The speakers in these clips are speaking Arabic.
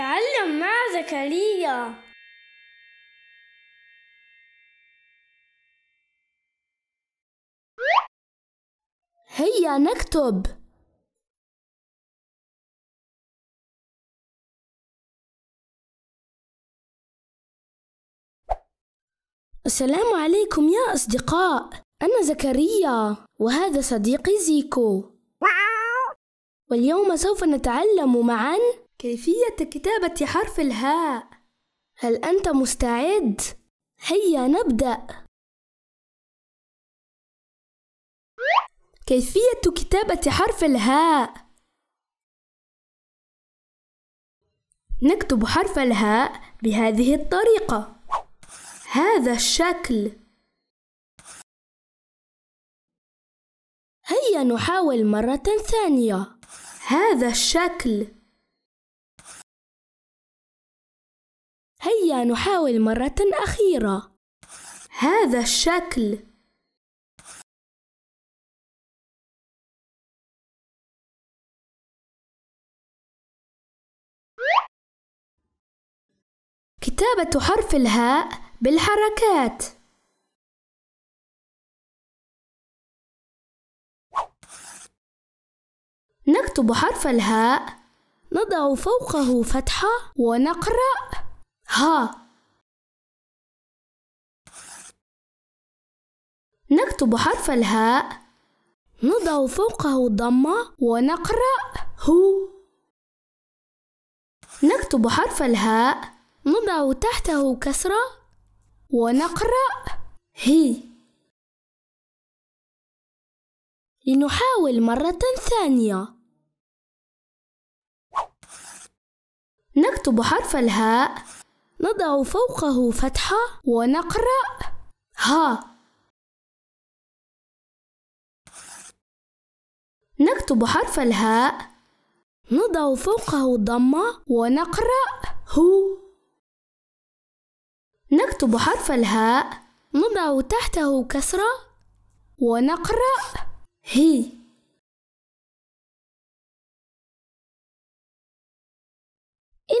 تعلم مع زكريا هيا نكتب السلام عليكم يا أصدقاء أنا زكريا وهذا صديقي زيكو واليوم سوف نتعلم معا كيفية كتابة حرف الهاء هل أنت مستعد؟ هيا نبدأ كيفية كتابة حرف الهاء نكتب حرف الهاء بهذه الطريقة هذا الشكل هيا نحاول مرة ثانية هذا الشكل هيا نحاول مرة أخيرة هذا الشكل كتابة حرف الهاء بالحركات نكتب حرف الهاء نضع فوقه فتحة ونقرأ ها نكتب حرف الهاء نضع فوقه ضمة ونقرأ هو نكتب حرف الهاء نضع تحته كسرة ونقرأ هي لنحاول مرة ثانية نكتب حرف الهاء نضع فوقه فتحة ونقرأ ها نكتب حرف الهاء نضع فوقه ضمة ونقرأ هو نكتب حرف الهاء نضع تحته كسرة ونقرأ هي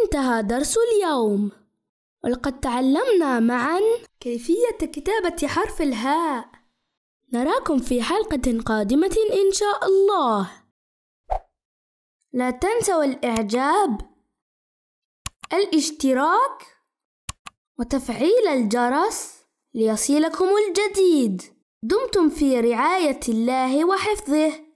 انتهى درس اليوم ولقد تعلمنا معا كيفية كتابة حرف الهاء نراكم في حلقة قادمة إن شاء الله لا تنسوا الإعجاب الاشتراك وتفعيل الجرس ليصلكم الجديد دمتم في رعاية الله وحفظه